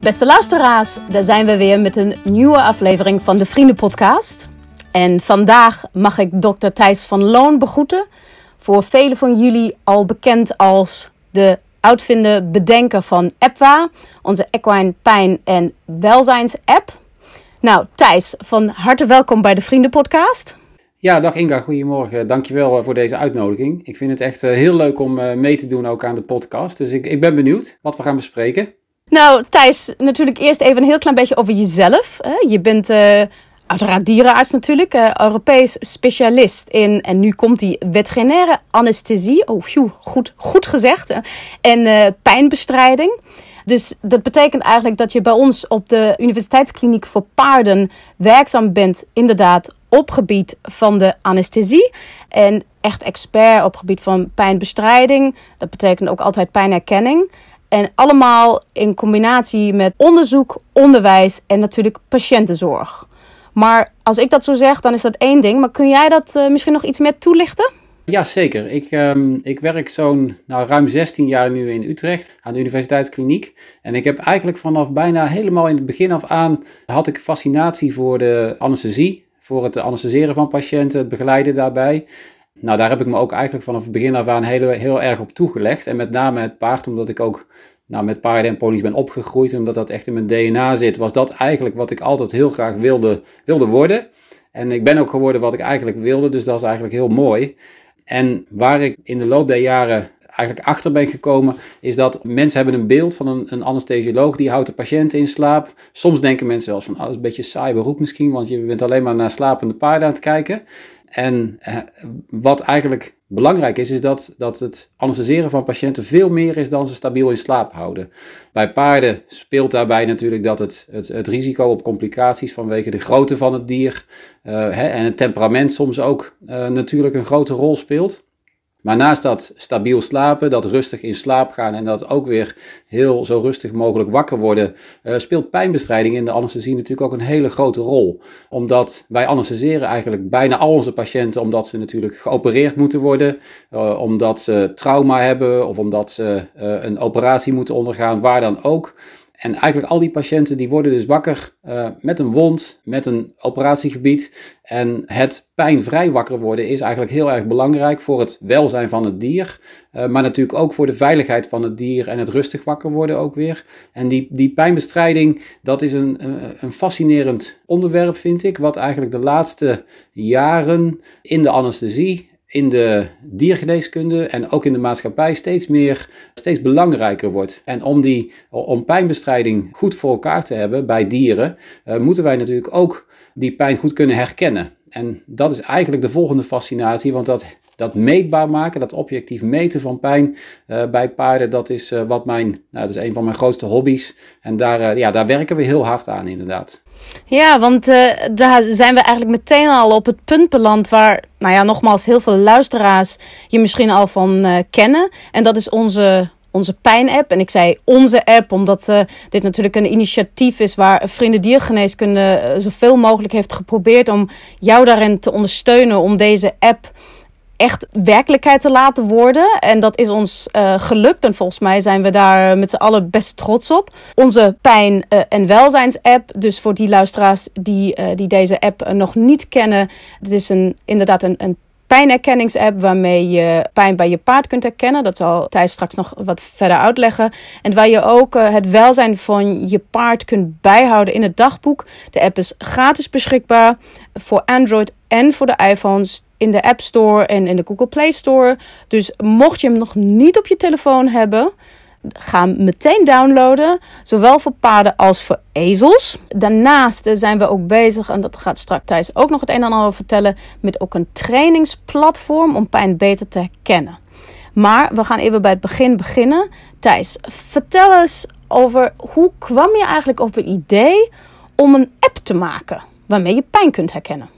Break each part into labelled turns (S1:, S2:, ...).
S1: Beste luisteraars, daar zijn we weer met een nieuwe aflevering van de Vriendenpodcast. En vandaag mag ik dokter Thijs van Loon begroeten. Voor velen van jullie al bekend als de uitvinder, bedenker van EPWA, onze Equine Pijn en Welzijns app. Nou, Thijs, van harte welkom bij de Vriendenpodcast.
S2: Ja, dag Inga, goedemorgen. Dankjewel eh, voor deze uitnodiging. Ik vind het echt eh, heel leuk om eh, mee te doen ook aan de podcast. Dus ik, ik ben benieuwd wat we gaan bespreken.
S1: Nou, Thijs, natuurlijk eerst even een heel klein beetje over jezelf. Je bent eh, uiteraard dierenarts natuurlijk, eh, Europees specialist in, en nu komt die veterinaire anesthesie. Oh, goed, goed gezegd. En eh, pijnbestrijding. Dus dat betekent eigenlijk dat je bij ons op de Universiteitskliniek voor Paarden werkzaam bent, inderdaad, op gebied van de anesthesie. En echt expert op gebied van pijnbestrijding. Dat betekent ook altijd pijnherkenning. En allemaal in combinatie met onderzoek, onderwijs en natuurlijk patiëntenzorg. Maar als ik dat zo zeg, dan is dat één ding. Maar kun jij dat eh, misschien nog iets meer toelichten?
S2: Ja, zeker. Ik, ehm, ik werk zo'n nou, ruim 16 jaar nu in Utrecht aan de Universiteitskliniek. En ik heb eigenlijk vanaf bijna helemaal in het begin af aan had ik fascinatie voor de anesthesie. Voor het anestheseren van patiënten, het begeleiden daarbij nou, daar heb ik me ook eigenlijk vanaf het begin af aan heel, heel erg op toegelegd. En met name het paard, omdat ik ook nou, met paarden en ponies ben opgegroeid, en omdat dat echt in mijn DNA zit, was dat eigenlijk wat ik altijd heel graag wilde, wilde worden. En ik ben ook geworden wat ik eigenlijk wilde, dus dat is eigenlijk heel mooi. En waar ik in de loop der jaren eigenlijk achter ben gekomen, is dat mensen hebben een beeld van een, een anesthesioloog die houdt de patiënten in slaap. Soms denken mensen wel eens van, oh, dat is een beetje saai beroep misschien, want je bent alleen maar naar slapende paarden aan het kijken. En eh, wat eigenlijk belangrijk is, is dat, dat het anestheseren van patiënten veel meer is dan ze stabiel in slaap houden. Bij paarden speelt daarbij natuurlijk dat het, het, risico op complicaties vanwege de grootte van het dier eh, en het temperament soms ook eh, natuurlijk een grote rol speelt. Maar naast dat stabiel slapen, dat rustig in slaap gaan en dat ook weer heel zo rustig mogelijk wakker worden, eh, speelt pijnbestrijding in de anesthesie natuurlijk ook een hele grote rol. Omdat wij anestheseren eigenlijk bijna al onze patiënten, omdat ze natuurlijk geopereerd moeten worden, eh, omdat ze trauma hebben of omdat ze eh, een operatie moeten ondergaan, waar dan ook. En eigenlijk al die patiënten die worden dus wakker eh, met een wond, met een operatiegebied. En het pijnvrij wakker worden is eigenlijk heel erg belangrijk voor het welzijn van het dier. Eh, maar natuurlijk ook voor de veiligheid van het dier en het rustig wakker worden ook weer. En die, die pijnbestrijding, dat is een, een fascinerend onderwerp vind ik. Wat eigenlijk de laatste jaren in de anesthesie in de diergeneeskunde en ook in de maatschappij steeds meer, steeds belangrijker wordt. En om, die, om pijnbestrijding goed voor elkaar te hebben bij dieren, eh, moeten wij natuurlijk ook die pijn goed kunnen herkennen. En dat is eigenlijk de volgende fascinatie, want dat dat meetbaar maken, dat objectief meten van pijn eh, bij paarden, dat is eh, wat mijn, nou, dat is een van mijn grootste hobby's. En daar, eh, ja, daar werken we heel hard aan inderdaad.
S1: Ja, want daar zijn we eigenlijk meteen al op het punt beland waar, nou ja, nogmaals, heel veel luisteraars je misschien al van kennen. En dat is onze onze pijn-app. En ik zei onze app, omdat dit natuurlijk een initiatief is waar Vrienden Diergeneeskunde uh, zoveel mogelijk heeft geprobeerd om jou daarin te ondersteunen. Om deze app echt werkelijkheid te laten worden. En dat is ons eh, gelukt. En volgens mij zijn we daar met z'n allen best trots op. Onze pijn- eh, en welzijns-app. Dus voor die luisteraars die, eh, die deze app nog niet kennen. het is een, inderdaad een, een pijnerkenningsapp waarmee je pijn bij je paard kunt herkennen. Dat zal Thijs straks nog wat verder uitleggen. En waar je ook het welzijn van je paard kunt bijhouden in het dagboek. De app is gratis beschikbaar voor Android en voor de iPhones in de App Store en in de Google Play Store. Dus mocht je hem nog niet op je telefoon hebben, ga hem meteen downloaden. Zowel voor paarden als voor ezels. Daarnaast eh, zijn we ook bezig, en dat gaat straks Thijs ook nog het een en ander vertellen, met ook een trainingsplatform om pijn beter te herkennen. Maar we gaan even bij het begin beginnen. Thijs, vertel eens over hoe kwam je eigenlijk op het idee om een app te maken waarmee je pijn kunt herkennen?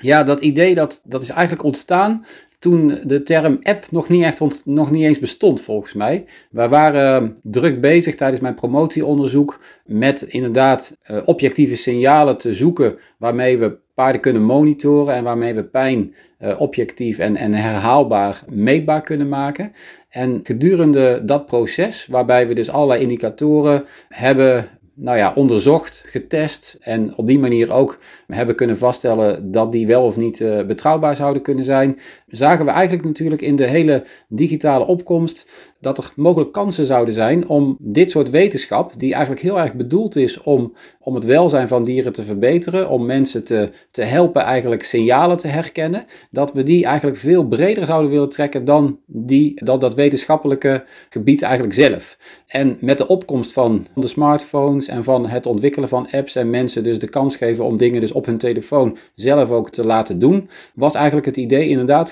S2: Ja, dat idee dat, dat is eigenlijk ontstaan toen de term app nog niet, echt ont, nog niet eens bestond, volgens mij. Wij waren ehm, druk bezig tijdens mijn promotieonderzoek met inderdaad eh, objectieve signalen te zoeken waarmee we paarden kunnen monitoren en waarmee we pijn eh, objectief en, en herhaalbaar meetbaar kunnen maken. En gedurende dat proces, waarbij we dus allerlei indicatoren hebben nou ja, onderzocht, getest en op die manier ook hebben kunnen vaststellen dat die wel of niet eh, betrouwbaar zouden kunnen zijn zagen we eigenlijk natuurlijk in de hele digitale opkomst dat er mogelijk kansen zouden zijn om dit soort wetenschap, die eigenlijk heel erg bedoeld is om, om het welzijn van dieren te verbeteren, om mensen te, te helpen eigenlijk signalen te herkennen, dat we die eigenlijk veel breder zouden willen trekken dan, die, dan dat wetenschappelijke gebied eigenlijk zelf. En met de opkomst van de smartphones en van het ontwikkelen van apps en mensen dus de kans geven om dingen dus op hun telefoon zelf ook te laten doen, was eigenlijk het idee inderdaad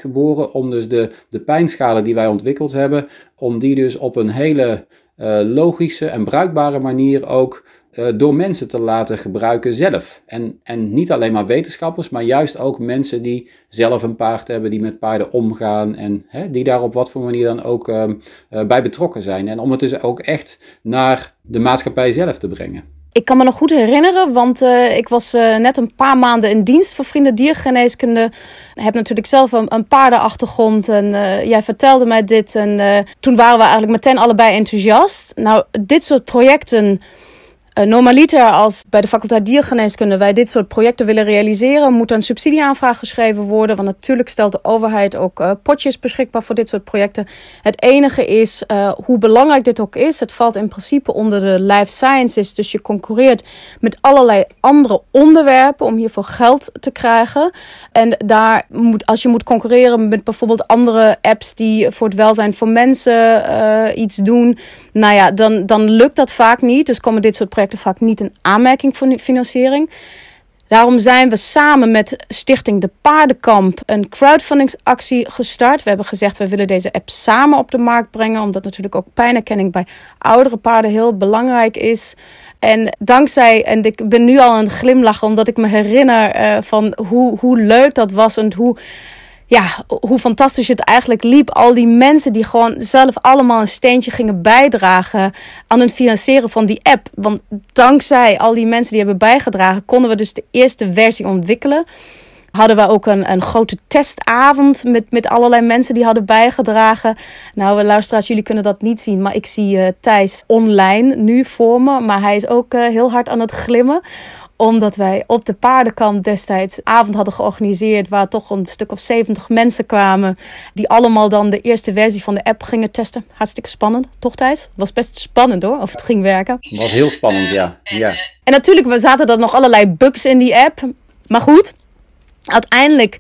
S2: om dus de, de pijnschalen die wij ontwikkeld hebben, om die dus op een hele eh, logische en bruikbare manier ook eh, door mensen te laten gebruiken zelf. En, en niet alleen maar wetenschappers, maar juist ook mensen die zelf een paard hebben, die met paarden omgaan en hè, die daar op wat voor manier dan ook ehm, eh, bij betrokken zijn. En om het dus ook echt naar de maatschappij zelf te brengen.
S1: Ik kan me nog goed herinneren, want eh, ik was eh, net een paar maanden in dienst voor Vrienden Diergeneeskunde. Ik heb natuurlijk zelf een, paardenachtergrond en eh, jij vertelde mij dit. En toen waren we eigenlijk meteen allebei enthousiast. Nou, dit soort projecten eh, normaliter als bij de faculteit diergeneeskunde wij dit soort projecten willen realiseren, moet een subsidieaanvraag geschreven worden. Want natuurlijk stelt de overheid ook eh, potjes beschikbaar voor dit soort projecten. Het enige is, eh, hoe belangrijk dit ook is, het valt in principe onder de life sciences. Dus je concurreert met allerlei andere onderwerpen om hiervoor geld te krijgen. En daar moet, als je moet concurreren met bijvoorbeeld andere apps die voor het welzijn van mensen iets doen, nou ja, dan, dan lukt dat vaak niet. Dus komen dit soort projecten vaak niet een aanmerking voor financiering. Daarom zijn we samen met Stichting De Paardenkamp een crowdfundingsactie gestart. We hebben gezegd, we willen deze app samen op de markt brengen. Omdat natuurlijk ook pijnerkenning bij oudere paarden heel belangrijk is. En dankzij, en ik ben nu al aan het omdat ik me herinner eh, van hoe, hoe leuk dat was en hoe ja, hoe fantastisch het eigenlijk liep. Al die mensen die gewoon zelf allemaal een steentje gingen bijdragen aan het financieren van die app. Want dankzij al die mensen die hebben bijgedragen, konden we dus de eerste versie ontwikkelen. Hadden we ook een, een grote testavond met, met allerlei mensen die hadden bijgedragen. Nou, luisteraars, jullie kunnen dat niet zien. Maar ik zie eh, Thijs online nu voor me. Maar hij is ook eh, heel hard aan het glimmen omdat wij op de paardenkant destijds avond hadden georganiseerd. Waar toch een stuk of 70 mensen kwamen. Die allemaal dan de eerste versie van de app gingen testen. Hartstikke spannend, toch Thijs? Was best spannend hoor, of het ging werken.
S2: Was heel spannend, ja. Eh, eh, ja.
S1: En natuurlijk, we zaten er nog allerlei bugs in die app. Maar goed, uiteindelijk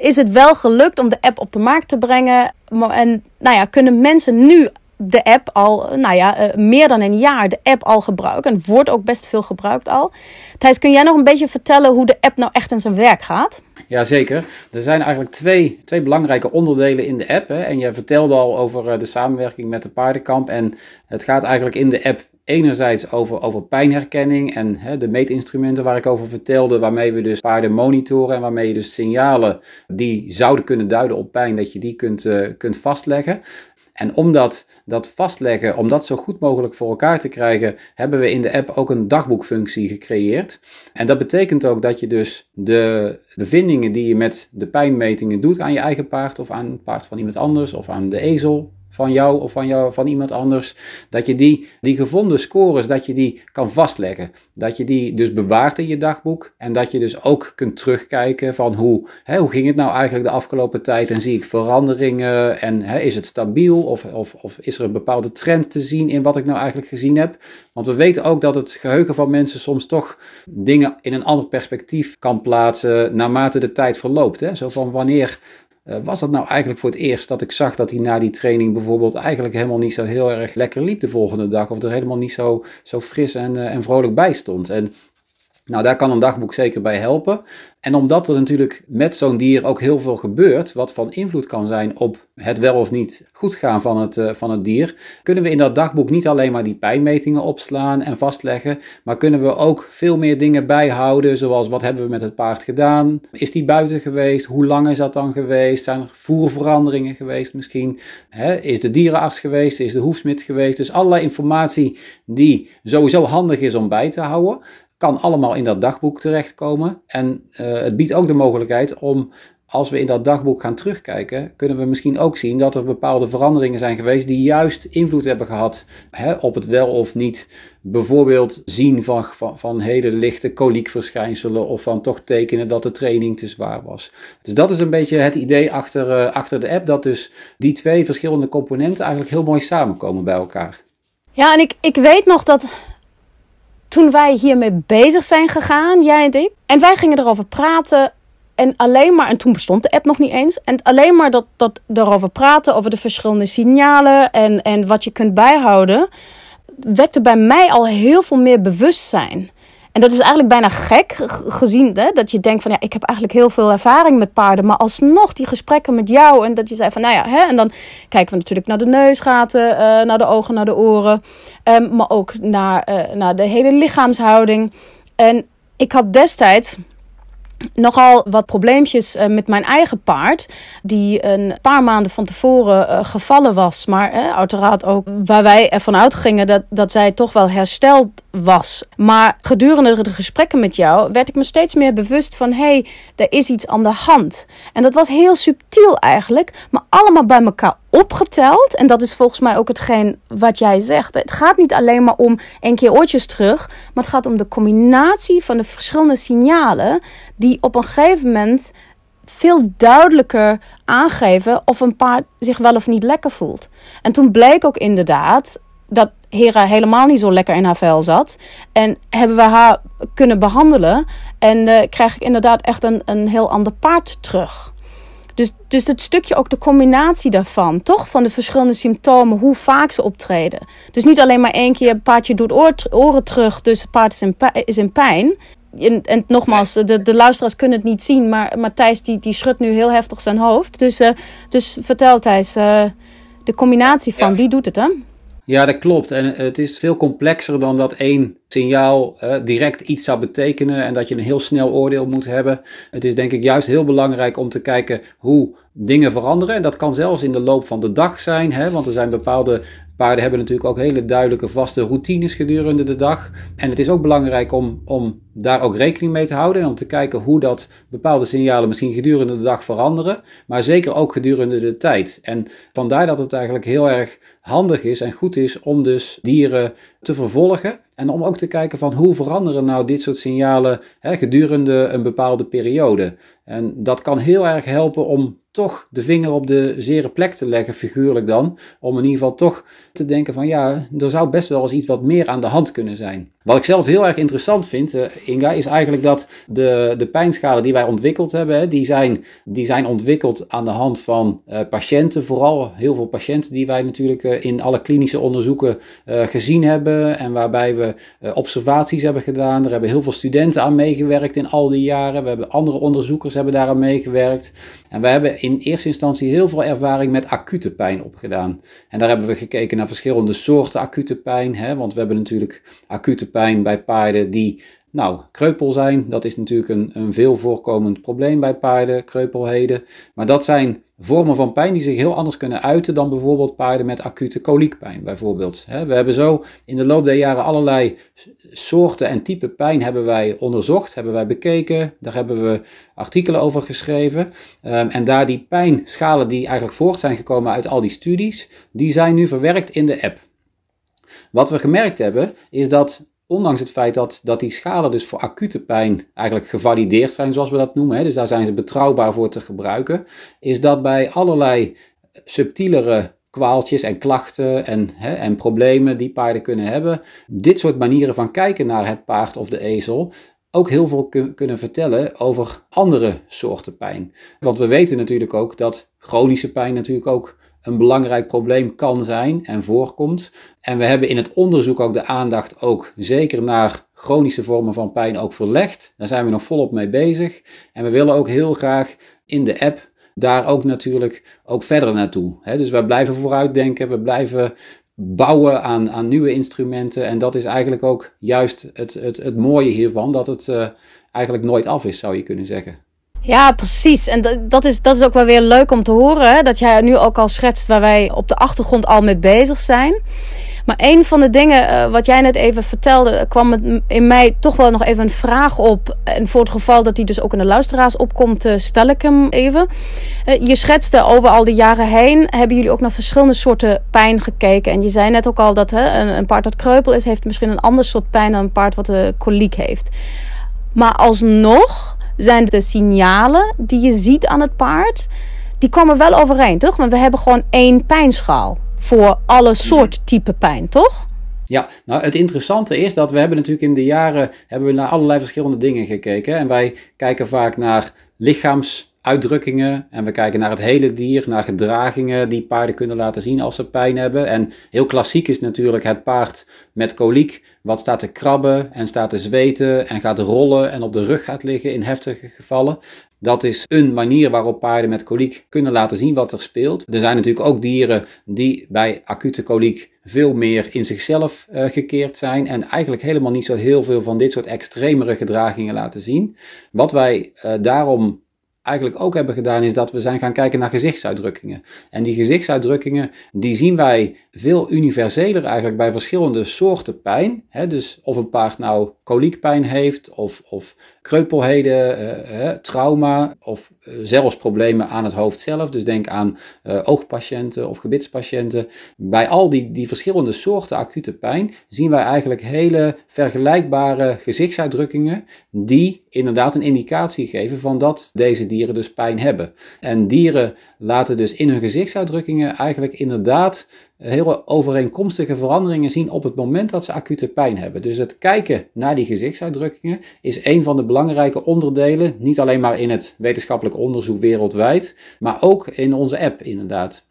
S1: is het wel gelukt om de app op de markt te brengen. En nou ja, kunnen mensen nu de app al, nou ja, eh, meer dan een jaar de app al gebruiken En wordt ook best veel gebruikt al. Thijs, kun jij nog een beetje vertellen hoe de app nou echt in zijn werk gaat?
S2: Jazeker. Er zijn eigenlijk twee, twee belangrijke onderdelen in de app. Hè. En je vertelde al over eh, de samenwerking met de paardenkamp. En het gaat eigenlijk in de app enerzijds over, over pijnherkenning en hè, de meetinstrumenten waar ik over vertelde, waarmee we dus paarden monitoren en waarmee je dus signalen die zouden kunnen duiden op pijn, dat je die kunt, eh, kunt vastleggen. En om dat, dat vastleggen, om dat zo goed mogelijk voor elkaar te krijgen, hebben we in de app ook een dagboekfunctie gecreëerd. En dat betekent ook dat je dus de bevindingen die je met de pijnmetingen doet aan je eigen paard of aan het paard van iemand anders of aan de ezel, van jou of van, jou, van iemand anders, dat je die, die gevonden scores, dat je die kan vastleggen. Dat je die dus bewaart in je dagboek en dat je dus ook kunt terugkijken van hoe, hè, hoe ging het nou eigenlijk de afgelopen tijd en zie ik veranderingen en hè, is het stabiel of, of, of is er een bepaalde trend te zien in wat ik nou eigenlijk gezien heb. Want we weten ook dat het geheugen van mensen soms toch dingen in een ander perspectief kan plaatsen naarmate de tijd verloopt. Hè? Zo van wanneer eh, was dat nou eigenlijk voor het eerst dat ik zag dat hij na die training bijvoorbeeld eigenlijk helemaal niet zo heel erg lekker liep de volgende dag. Of er helemaal niet zo, zo fris en, eh, en vrolijk bij stond. En nou, daar kan een dagboek zeker bij helpen. En omdat er natuurlijk met zo'n dier ook heel veel gebeurt, wat van invloed kan zijn op het wel of niet goed gaan van het, eh, van het dier, kunnen we in dat dagboek niet alleen maar die pijnmetingen opslaan en vastleggen, maar kunnen we ook veel meer dingen bijhouden, zoals wat hebben we met het paard gedaan? Is die buiten geweest? Hoe lang is dat dan geweest? Zijn er voerveranderingen geweest misschien? is de dierenarts geweest? Is de hoefsmid geweest? Dus allerlei informatie die sowieso handig is om bij te houden, kan allemaal in dat dagboek terechtkomen. En eh, het biedt ook de mogelijkheid om, als we in dat dagboek gaan terugkijken, kunnen we misschien ook zien dat er bepaalde veranderingen zijn geweest die juist invloed hebben gehad hè, op het wel of niet bijvoorbeeld zien van, van, van hele lichte koliekverschijnselen of van toch tekenen dat de training te zwaar was. Dus dat is een beetje het idee achter, eh, achter de app, dat dus die twee verschillende componenten eigenlijk heel mooi samenkomen bij elkaar.
S1: Ja, en ik, ik weet nog dat toen wij hiermee bezig zijn gegaan, jij en ik. En wij gingen erover praten. En alleen maar, en toen bestond de app nog niet eens. En alleen maar dat, dat erover praten, over de verschillende signalen en, en wat je kunt bijhouden. wekte bij mij al heel veel meer bewustzijn. En dat is eigenlijk bijna gek, gezien hè, dat je denkt van ja, ik heb eigenlijk heel veel ervaring met paarden. Maar alsnog die gesprekken met jou en dat je zei van nou ja, hè, en dan kijken we natuurlijk naar de neusgaten, eh, naar de ogen, naar de oren. Ehm, maar ook naar, eh, naar de hele lichaamshouding. En ik had destijds nogal wat probleempjes eh, met mijn eigen paard. Die een paar maanden van tevoren gevallen was. Maar uiteraard ook waar wij ervan uitgingen dat, dat zij toch wel hersteld was. Maar gedurende de gesprekken met jou werd ik me steeds meer bewust van: hé, hey, er is iets aan de hand. En dat was heel subtiel eigenlijk, maar allemaal bij elkaar opgeteld. En dat is volgens mij ook hetgeen wat jij zegt. Het gaat niet alleen maar om een keer oortjes terug, maar het gaat om de combinatie van de verschillende signalen die op een gegeven moment veel duidelijker aangeven of een paard zich wel of niet lekker voelt. En toen bleek ook inderdaad dat Hera helemaal niet zo lekker in haar vel zat. En hebben we haar kunnen behandelen. En uh, krijg ik inderdaad echt een, een heel ander paard terug. Dus, dus het stukje ook de combinatie daarvan, toch? Van de verschillende symptomen, hoe vaak ze optreden. Dus niet alleen maar één keer paardje doet oren terug, dus paard is in, pijn. En, en, nogmaals, de, de luisteraars kunnen het niet zien, maar, maar Thijs die, die schudt nu heel heftig zijn hoofd. Dus, eh, dus vertel Thijs, eh, de combinatie van, ja. die doet het hè?
S2: Ja, dat klopt. En eh, het is veel complexer dan dat één signaal eh, direct iets zou betekenen en dat je een heel snel oordeel moet hebben. Het is denk ik juist heel belangrijk om te kijken hoe dingen veranderen. En dat kan zelfs in de loop van de dag zijn, hè, want er zijn bepaalde Paarden hebben natuurlijk ook hele duidelijke vaste routines gedurende de dag. En het is ook belangrijk om, om daar ook rekening mee te houden en om te kijken hoe dat bepaalde signalen misschien gedurende de dag veranderen, maar zeker ook gedurende de tijd. En vandaar dat het eigenlijk heel erg handig is en goed is om dus dieren te vervolgen en om ook te kijken van hoe veranderen nou dit soort signalen hè, gedurende een bepaalde periode. En dat kan heel erg helpen om de vinger op de zere plek te leggen, figuurlijk dan. Om in ieder geval toch te denken van ja, er zou best wel eens iets wat meer aan de hand kunnen zijn. Wat ik zelf heel erg interessant vind, eh, Inga, is eigenlijk dat de, de pijnschalen die wij ontwikkeld hebben, die, zijn, die zijn ontwikkeld aan de hand van eh, patiënten, vooral heel veel patiënten die wij natuurlijk eh, in alle klinische onderzoeken gezien hebben en waarbij we observaties hebben gedaan. Er hebben heel veel studenten aan meegewerkt in al die jaren. We hebben andere onderzoekers hebben daaraan meegewerkt. En we hebben in eerste instantie heel veel ervaring met acute pijn opgedaan. En daar hebben we gekeken naar verschillende soorten acute pijn, hè, want we hebben natuurlijk acute pijn pijn bij paarden die nou, kreupel zijn, dat is natuurlijk een, een veel voorkomend probleem bij paarden, kreupelheden. Maar dat zijn vormen van pijn die zich heel anders kunnen uiten dan bijvoorbeeld paarden met acute koliekpijn bijvoorbeeld. We hebben zo in de loop der jaren allerlei soorten en type pijn hebben wij onderzocht, hebben wij bekeken, daar hebben we artikelen over geschreven. Ehm, en daar die pijnschalen die eigenlijk voort zijn gekomen uit al die studies, die zijn nu verwerkt in de app. Wat we gemerkt hebben is dat ondanks het feit dat, dat die schalen dus voor acute pijn eigenlijk gevalideerd zijn, zoals we dat noemen, hè, dus daar zijn ze betrouwbaar voor te gebruiken, is dat bij allerlei subtielere kwaaltjes en klachten en, hè, en problemen die paarden kunnen hebben, dit soort manieren van kijken naar het paard of de ezel ook heel veel kunnen vertellen over andere soorten pijn. Want we weten natuurlijk ook dat chronische pijn natuurlijk ook een belangrijk probleem kan zijn en voorkomt. En we hebben in het onderzoek ook de aandacht ook zeker naar chronische vormen van pijn ook verlegd. Daar zijn we nog volop mee bezig. En we willen ook heel graag in de app daar ook natuurlijk ook verder naartoe. dus we blijven vooruitdenken, we blijven bouwen aan, aan nieuwe instrumenten. En dat is eigenlijk ook juist het, het, het mooie hiervan, dat het eh, eigenlijk nooit af is, zou je kunnen zeggen.
S1: Ja, precies. En dat, is, dat is ook wel weer leuk om te horen. Hè? Dat jij nu ook al schetst waar wij op de achtergrond al mee bezig zijn. Maar een van de dingen eh, wat jij net even vertelde, kwam in mij toch wel nog even een vraag op. En voor het geval dat die dus ook in de luisteraars opkomt, eh, stel ik hem even. Eh, je schetste over al die jaren heen, hebben jullie ook naar verschillende soorten pijn gekeken. En je zei net ook al dat hè, een, een paard dat kreupel is, heeft misschien een ander soort pijn dan een paard wat een koliek heeft. Maar alsnog zijn de signalen die je ziet aan het paard, die komen wel overeen, toch? Want we hebben gewoon één pijnschaal voor alle mhm. soort type pijn, toch?
S2: Ja, nou het interessante is dat we hebben natuurlijk in de jaren hebben we naar allerlei verschillende dingen gekeken. En wij kijken vaak naar lichaams uitdrukkingen en we kijken naar het hele dier, naar gedragingen die paarden kunnen laten zien als ze pijn hebben. En heel klassiek is natuurlijk het paard met koliek, wat staat te krabben en staat te zweten en gaat rollen en op de rug gaat liggen in heftige gevallen. Dat is een manier waarop paarden met koliek kunnen laten zien wat er speelt. Er zijn natuurlijk ook dieren die bij acute koliek veel meer in zichzelf eh, gekeerd zijn en eigenlijk helemaal niet zo heel veel van dit soort extremere gedragingen laten zien. Wat wij eh, daarom eigenlijk ook hebben gedaan, is dat we zijn gaan kijken naar gezichtsuitdrukkingen. En die gezichtsuitdrukkingen, die zien wij veel universeler eigenlijk bij verschillende soorten pijn. dus of een paard nou koliekpijn heeft of, of kreupelheden, eh, eh trauma of eh, zelfs problemen aan het hoofd zelf. Dus denk aan eh, oogpatiënten of gebitspatiënten. Bij al die, die verschillende soorten acute pijn zien wij eigenlijk hele vergelijkbare gezichtsuitdrukkingen die inderdaad een indicatie geven van dat deze dieren dus pijn hebben. En dieren laten dus in hun gezichtsuitdrukkingen eigenlijk inderdaad hele overeenkomstige veranderingen zien op het moment dat ze acute pijn hebben. Dus het kijken naar die gezichtsuitdrukkingen is een van de belangrijke onderdelen, niet alleen maar in het wetenschappelijk onderzoek wereldwijd, maar ook in onze app inderdaad.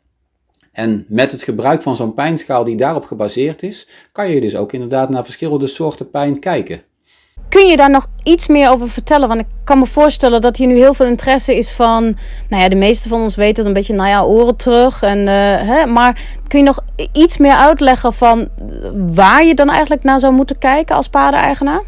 S2: En met het gebruik van zo'n pijnschaal die daarop gebaseerd is, kan je dus ook inderdaad naar verschillende soorten pijn kijken.
S1: Kun je daar nog iets meer over vertellen? Want ik kan me voorstellen dat hier nu heel veel interesse is van. Nou ja, de meeste van ons weten het een beetje, nou ja, oren terug. En, eh, hè, maar kun je nog iets meer uitleggen van waar je dan eigenlijk naar zou moeten kijken als paardeneigenaar?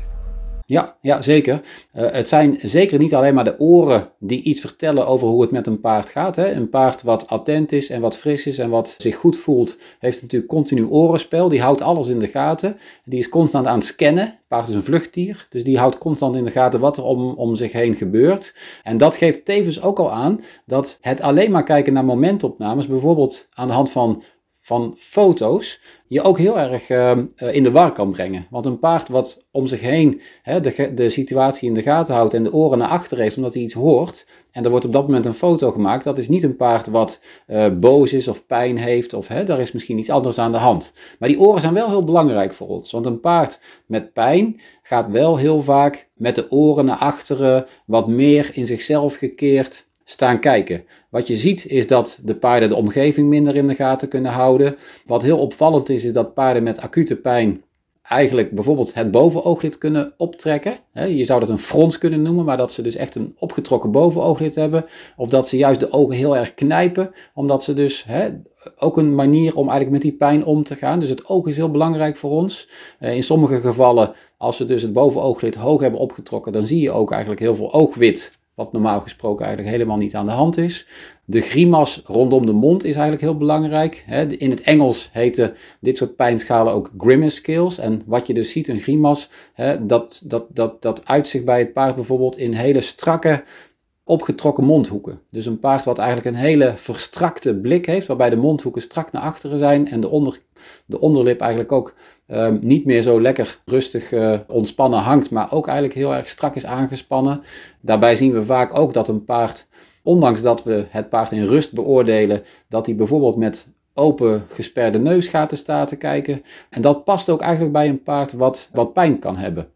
S2: Ja, ja zeker. Eh, het zijn zeker niet alleen maar de oren die iets vertellen over hoe het met een paard gaat. Hè. Een paard wat attent is en wat fris is en wat zich goed voelt, heeft natuurlijk continu orenspel. Die houdt alles in de gaten. Die is constant aan het scannen. Paard is een vluchtdier, dus die houdt constant in de gaten wat er om, om zich heen gebeurt. En dat geeft tevens ook al aan dat het alleen maar kijken naar momentopnames, bijvoorbeeld aan de hand van van foto's je ook heel erg ehm, eh, in de war kan brengen. Want een paard wat om zich heen hè, de, de, situatie in de gaten houdt en de oren naar achter heeft omdat hij iets hoort, en er wordt op dat moment een foto gemaakt, dat is niet een paard wat eh, boos is of pijn heeft of hè, daar is misschien iets anders aan de hand. Maar die oren zijn wel heel belangrijk voor ons, want een paard met pijn gaat wel heel vaak met de oren naar achteren, wat meer in zichzelf gekeerd, staan kijken. Wat je ziet is dat de paarden de omgeving minder in de gaten kunnen houden. Wat heel opvallend is, is dat paarden met acute pijn eigenlijk bijvoorbeeld het bovenooglid kunnen optrekken. Je zou dat een frons kunnen noemen, maar dat ze dus echt een opgetrokken bovenooglid hebben. Of dat ze juist de ogen heel erg knijpen, omdat ze dus hè, ook een manier om eigenlijk met die pijn om te gaan. Dus het oog is heel belangrijk voor ons. Eh, in sommige gevallen, als ze dus het bovenooglid hoog hebben opgetrokken, dan zie je ook eigenlijk heel veel oogwit wat normaal gesproken eigenlijk helemaal niet aan de hand is. De grimas rondom de mond is eigenlijk heel belangrijk. In het Engels heten dit soort pijnschalen ook grimace scales. En wat je dus ziet, een grimas, dat, dat, dat, dat uitzicht bij het paard bijvoorbeeld in hele strakke opgetrokken mondhoeken. Dus een paard wat eigenlijk een hele verstrakte blik heeft, waarbij de mondhoeken strak naar achteren zijn en de, onder, de onderlip eigenlijk ook ehm, niet meer zo lekker rustig eh, ontspannen hangt, maar ook eigenlijk heel erg strak is aangespannen. Daarbij zien we vaak ook dat een paard, ondanks dat we het paard in rust beoordelen, dat hij bijvoorbeeld met open gesperde neusgaten staat te kijken. En dat past ook eigenlijk bij een paard wat, wat pijn kan hebben.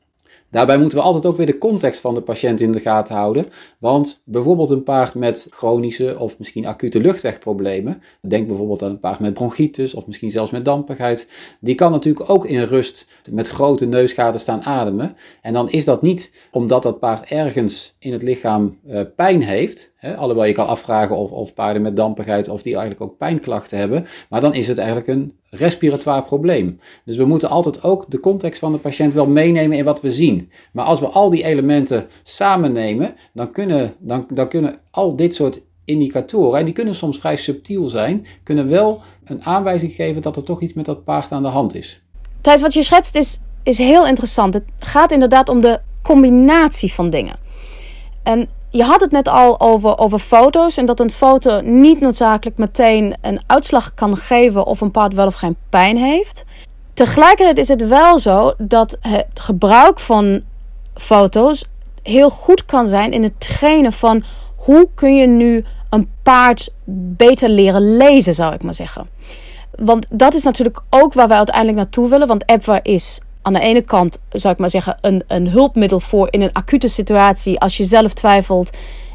S2: Daarbij moeten we altijd ook weer de context van de patiënt in de gaten houden. Want bijvoorbeeld een paard met chronische of misschien acute luchtwegproblemen, denk bijvoorbeeld aan een paard met bronchitis of misschien zelfs met dampigheid, die kan natuurlijk ook in rust met grote neusgaten staan ademen. En dan is dat niet omdat dat paard ergens in het lichaam eh, pijn heeft, He, alhoewel je kan afvragen of, of, paarden met dampigheid of die eigenlijk ook pijnklachten hebben. Maar dan is het eigenlijk een respiratoire probleem. Dus we moeten altijd ook de context van de patiënt wel meenemen in wat we zien. Maar als we al die elementen samen nemen, dan kunnen, dan, dan kunnen al dit soort indicatoren, en die kunnen soms vrij subtiel zijn, kunnen wel een aanwijzing geven dat er toch iets met dat paard aan de hand is.
S1: Thijs, wat je schetst is, is heel interessant. Het gaat inderdaad om de combinatie van dingen. En je had het net al over, over foto's en dat een foto niet noodzakelijk meteen een uitslag kan geven of een paard wel of geen pijn heeft. Tegelijkertijd is het wel zo dat het gebruik van foto's heel goed kan zijn in het trainen van hoe kun je nu een paard beter leren lezen, zou ik maar zeggen. Want dat is natuurlijk ook waar wij uiteindelijk naartoe willen. Want Epwa is aan de ene kant, zou ik maar zeggen, een, een hulpmiddel voor in een acute situatie als je zelf twijfelt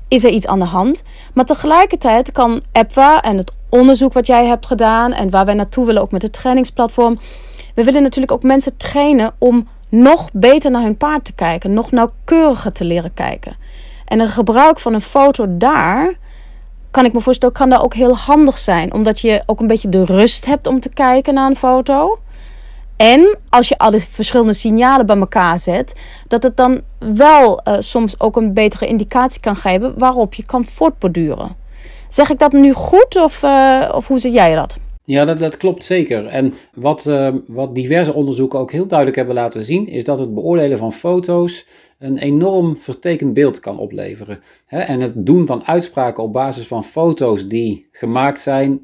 S1: is er iets aan de hand. Maar tegelijkertijd kan EPWA en het onderzoek wat jij hebt gedaan en waar wij naartoe willen, ook met het trainingsplatform. We willen natuurlijk ook mensen trainen om nog beter naar hun paard te kijken, nog nauwkeuriger te leren kijken. En een gebruik van een foto daar, kan ik me voorstellen, kan daar ook heel handig zijn, omdat je ook een beetje de rust hebt om te kijken naar een foto. En als je alle verschillende signalen bij elkaar zet, dat het dan wel eh, soms ook een betere indicatie kan geven waarop je kan voortborduren. Zeg ik dat nu goed of, eh, of hoe zie jij dat?
S2: Ja, dat, dat klopt zeker. En wat, eh, wat diverse onderzoeken ook heel duidelijk hebben laten zien, is dat het beoordelen van foto's een enorm vertekend beeld kan opleveren. En het doen van uitspraken op basis van foto's die gemaakt zijn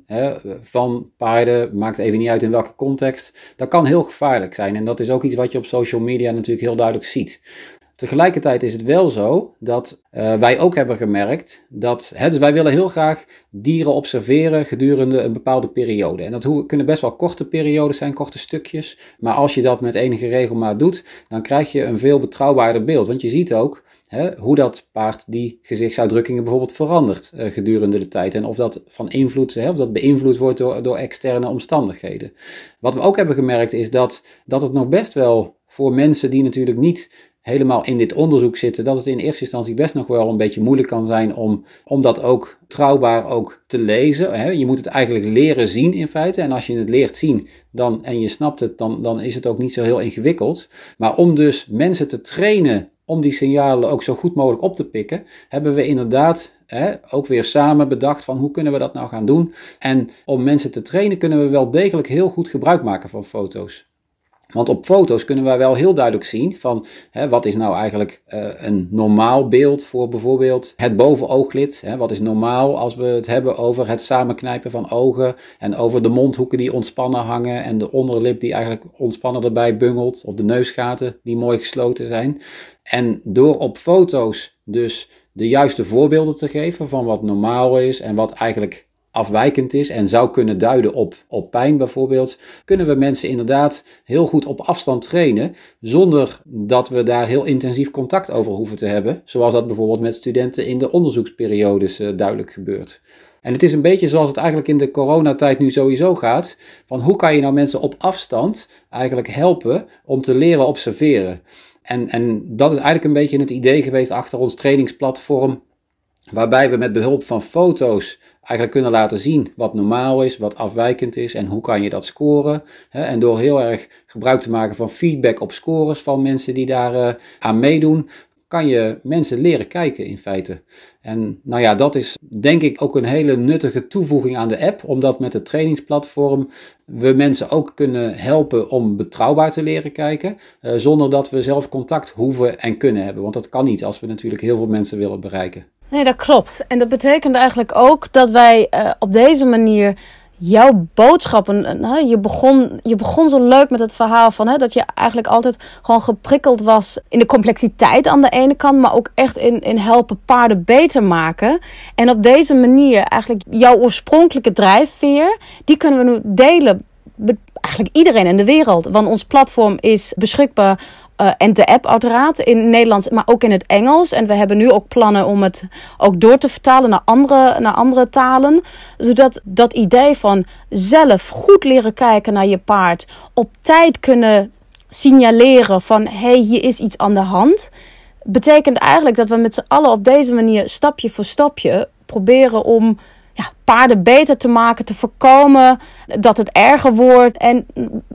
S2: van paarden, maakt even niet uit in welke context, dat kan heel gevaarlijk zijn. En dat is ook iets wat je op social media natuurlijk heel duidelijk ziet. Tegelijkertijd is het wel zo dat eh, wij ook hebben gemerkt dat. dus wij willen heel graag dieren observeren gedurende een bepaalde periode. En dat hoe, kunnen best wel korte periodes zijn, korte stukjes. Maar als je dat met enige regelmaat doet, dan krijg je een veel betrouwbaarder beeld. Want je ziet ook hè, hoe dat paard die gezichtsuitdrukkingen bijvoorbeeld verandert eh, gedurende de tijd. En of dat van invloed, hè, of dat beïnvloed wordt door, door externe omstandigheden. Wat we ook hebben gemerkt is dat, dat het nog best wel voor mensen die natuurlijk niet helemaal in dit onderzoek zitten, dat het in eerste instantie best nog wel een beetje moeilijk kan zijn om, om dat ook trouwbaar ook te lezen. Je moet het eigenlijk leren zien in feite. En als je het leert zien dan, en je snapt het, dan, dan is het ook niet zo heel ingewikkeld. Maar om dus mensen te trainen om die signalen ook zo goed mogelijk op te pikken, hebben we inderdaad ook weer samen bedacht van hoe kunnen we dat nou gaan doen. En om mensen te trainen kunnen we wel degelijk heel goed gebruik maken van foto's. Want op foto's kunnen wij wel heel duidelijk zien van hè, wat is nou eigenlijk eh, een normaal beeld voor bijvoorbeeld het bovenooglid. Hè, wat is normaal als we het hebben over het samenknijpen van ogen en over de mondhoeken die ontspannen hangen en de onderlip die eigenlijk ontspannen erbij bungelt of de neusgaten die mooi gesloten zijn. En door op foto's dus de juiste voorbeelden te geven van wat normaal is en wat eigenlijk afwijkend is en zou kunnen duiden op, op pijn bijvoorbeeld, kunnen we mensen inderdaad heel goed op afstand trainen zonder dat we daar heel intensief contact over hoeven te hebben, zoals dat bijvoorbeeld met studenten in de onderzoeksperiodes eh, duidelijk gebeurt. En het is een beetje zoals het eigenlijk in de coronatijd nu sowieso gaat. Van hoe kan je nou mensen op afstand eigenlijk helpen om te leren observeren? En, en dat is eigenlijk een beetje het idee geweest achter ons trainingsplatform waarbij we met behulp van foto's eigenlijk kunnen laten zien wat normaal is, wat afwijkend is en hoe kan je dat scoren. En door heel erg gebruik te maken van feedback op scores van mensen die daar eh, aan meedoen, kan je mensen leren kijken in feite. En nou ja, dat is denk ik ook een hele nuttige toevoeging aan de app, omdat met het trainingsplatform we mensen ook kunnen helpen om betrouwbaar te leren kijken, eh, zonder dat we zelf contact hoeven en kunnen hebben. Want dat kan niet als we natuurlijk heel veel mensen willen bereiken.
S1: Nee, dat klopt. En dat betekent eigenlijk ook dat wij eh, op deze manier jouw boodschappen. Uh, je, begon, je begon zo leuk met het verhaal van hè, dat je eigenlijk altijd gewoon geprikkeld was in de complexiteit aan de ene kant, maar ook echt in, in helpen paarden beter maken. En op deze manier eigenlijk jouw oorspronkelijke drijfveer, die kunnen we nu delen eigenlijk iedereen in de wereld. Want ons platform is beschikbaar eh, en de app uiteraard in Nederlands, maar ook in het Engels. En we hebben nu ook plannen om het ook door te vertalen naar andere, naar andere talen. Zodat dat idee van zelf goed leren kijken naar je paard, op tijd kunnen signaleren van hé, hey, hier is iets aan de hand. Betekent eigenlijk dat we met z'n allen op deze manier stapje voor stapje proberen om ja, paarden beter te maken, te voorkomen dat het erger wordt. En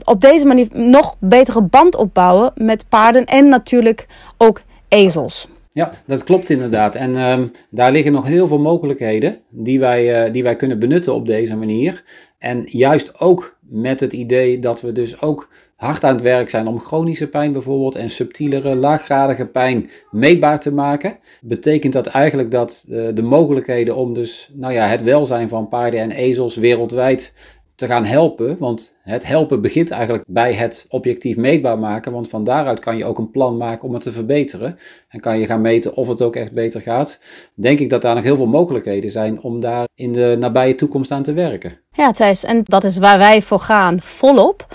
S1: op deze manier nog betere band opbouwen met paarden en natuurlijk ook ezels.
S2: Ja, dat klopt inderdaad. En ehm, daar liggen nog heel veel mogelijkheden die wij, eh, die wij kunnen benutten op deze manier. En juist ook met het idee dat we dus ook hard aan het werk zijn om chronische pijn bijvoorbeeld en subtielere, laaggradige pijn meetbaar te maken, betekent dat eigenlijk dat eh, de mogelijkheden om dus nou ja, het welzijn van paarden en ezels wereldwijd te gaan helpen. Want het helpen begint eigenlijk bij het objectief meetbaar maken. Want van daaruit kan je ook een plan maken om het te verbeteren. En kan je gaan meten of het ook echt beter gaat. Denk ik dat daar nog heel veel mogelijkheden zijn om daar in de nabije toekomst aan te werken.
S1: Ja, Thijs, en dat is waar wij voor gaan, volop.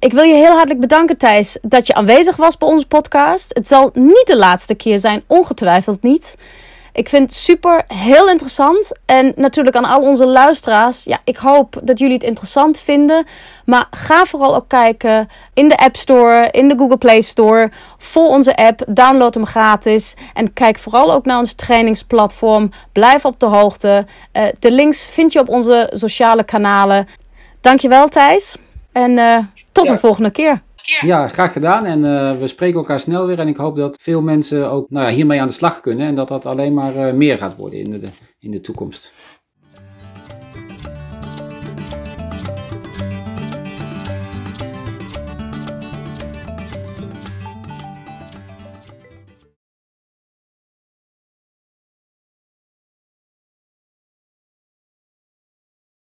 S1: Ik wil je heel hartelijk bedanken, Thijs, dat je aanwezig was bij onze podcast. Het zal niet de laatste keer zijn, ongetwijfeld niet. Ik vind het super, heel interessant. En natuurlijk aan al onze luisteraars. Ja, ik hoop dat jullie het interessant vinden. Maar ga vooral ook kijken in de App Store, in de Google Play Store. Vol onze app, download hem gratis. En kijk vooral ook naar ons trainingsplatform. Blijf op de hoogte. Eh, de links vind je op onze sociale kanalen. Dankjewel Thijs. En eh, tot een volgende keer.
S2: Ja, graag gedaan. En eh, we spreken elkaar snel weer. En ik hoop dat veel mensen ook nou ja, hiermee aan de slag kunnen. En dat dat alleen maar eh, meer gaat worden in de, in de toekomst.